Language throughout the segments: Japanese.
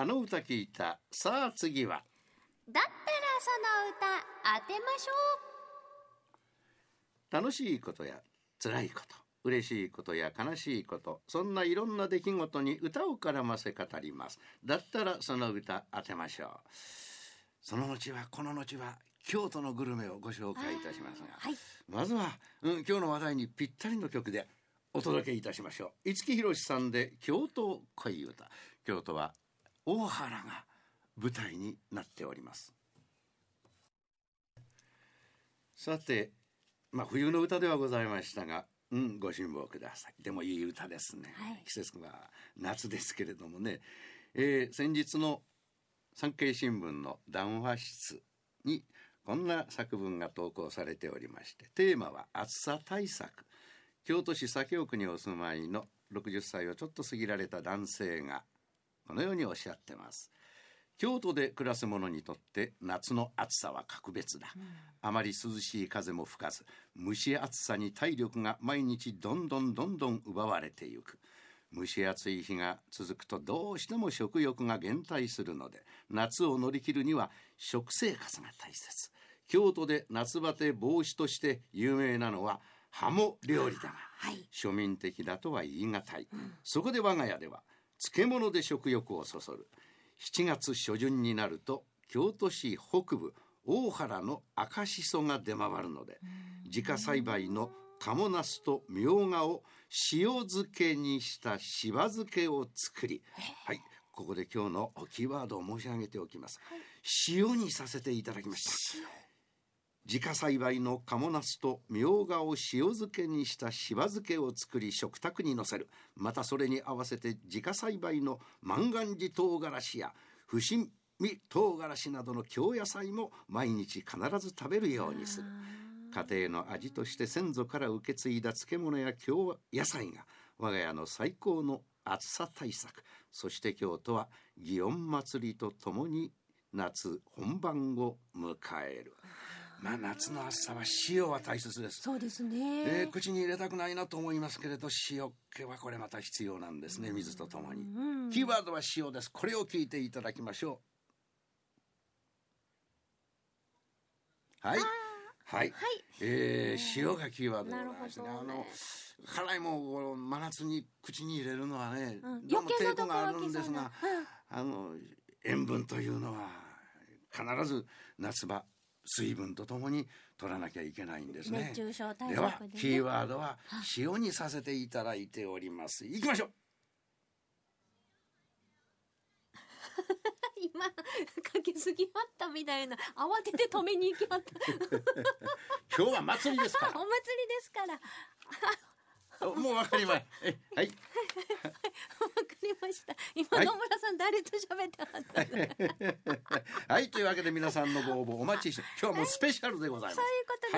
あの歌聞いた。さあ次は。だったらその歌当てましょう。楽しいことや辛いこと、嬉しいことや悲しいこと、そんないろんな出来事に歌を絡ませ語ります。だったらその歌当てましょう。その後はこの後は京都のグルメをご紹介いたしますが、はい、まずは、うん、今日の話題にぴったりの曲でお届けいたしましょう。五木ひろしさんで京都恋歌。京都は大原が舞台になっておりますさて、まあ、冬の歌ではございましたがうん、ご辛抱ください。でもいい歌ですね。はい、季節が夏ですけれどもね、えー、先日の産経新聞の談話室にこんな作文が投稿されておりまして、テーマは暑さ対策。京都市左京区にお住まいの60歳をちょっと過ぎられた男性がこのようにおっしゃってます。京都で暮らす者にとって夏の暑さは格別だ、うん、あまり涼しい風も吹かず蒸し暑さに体力が毎日どんどんどんどん奪われてゆく蒸し暑い日が続くとどうしても食欲が減退するので夏を乗り切るには食生活が大切京都で夏バテ防止として有名なのはハモ料理だが、はい、庶民的だとは言い難い、うん、そこで我が家では「漬物で食欲をそそる7月初旬になると京都市北部大原の赤しそが出回るので自家栽培の鴨なすとみょうがを塩漬けにしたしば漬けを作りはいここで今日のキーワードを申し上げておきます、塩にさせていただきました自家栽培のカモナスとみょうがを塩漬けにしたしば漬けを作り食卓にのせるまたそれに合わせて自家栽培の万願寺唐辛子や伏見唐辛子などの京野菜も毎日必ず食べるようにする家庭の味として先祖から受け継いだ漬物や京野菜が我が家の最高の暑さ対策そして京都は祇園祭とともに夏本番を迎える。まあ、夏の暑さは塩は大切です。そうですね。口に入れたくないなと思いますけれど、塩気はこれまた必要なんですね、水とともに。キーワードは塩です。これを聞いていただきましょう。はい。はい。はい、えー、塩がキーワードでございますね。ねあの、辛いも真夏に口に入れるのはね、うん、どうも抵抗があるんですが、うん、あの、塩分というのは、必ず夏場、水分とともに取らなきゃいけないんですね。でねではキーワードは塩にさせていただいております。行きましょう。今かけすぎあったみたいな慌てて止めに行きはった 今日は祭りですから お祭りですからもうわかりまえはいました。今、は野村さん、誰と喋ってはったはい、というわけで皆さんのご応募お待ちして、今日もスペシャルでございます。は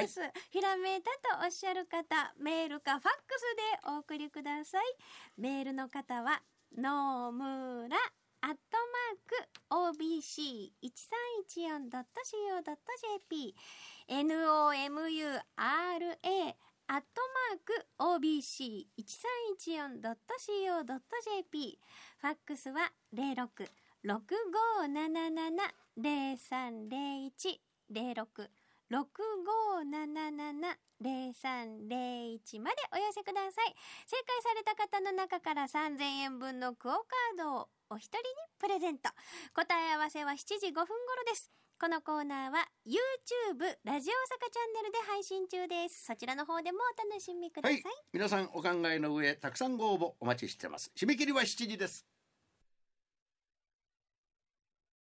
い、そういうことです、はい。ひらめいたとおっしゃる方、メールかファックスでお送りください。メールの方は、野村アットマーク OBC1314.co.jp NOMURA アットク obc1314.co.jp。ファックスは06-6577-0301。06 6577-0301までお寄せください。正解された方の中から3000円分のクオカードをお一人にプレゼント。答え合わせは7時5分頃です。このコーナーは YouTube ラジオ大阪チャンネルで配信中です。そちらの方でもお楽しみください。はい、皆さんお考えの上、たくさんご応募お待ちしてます。締め切りは7時です。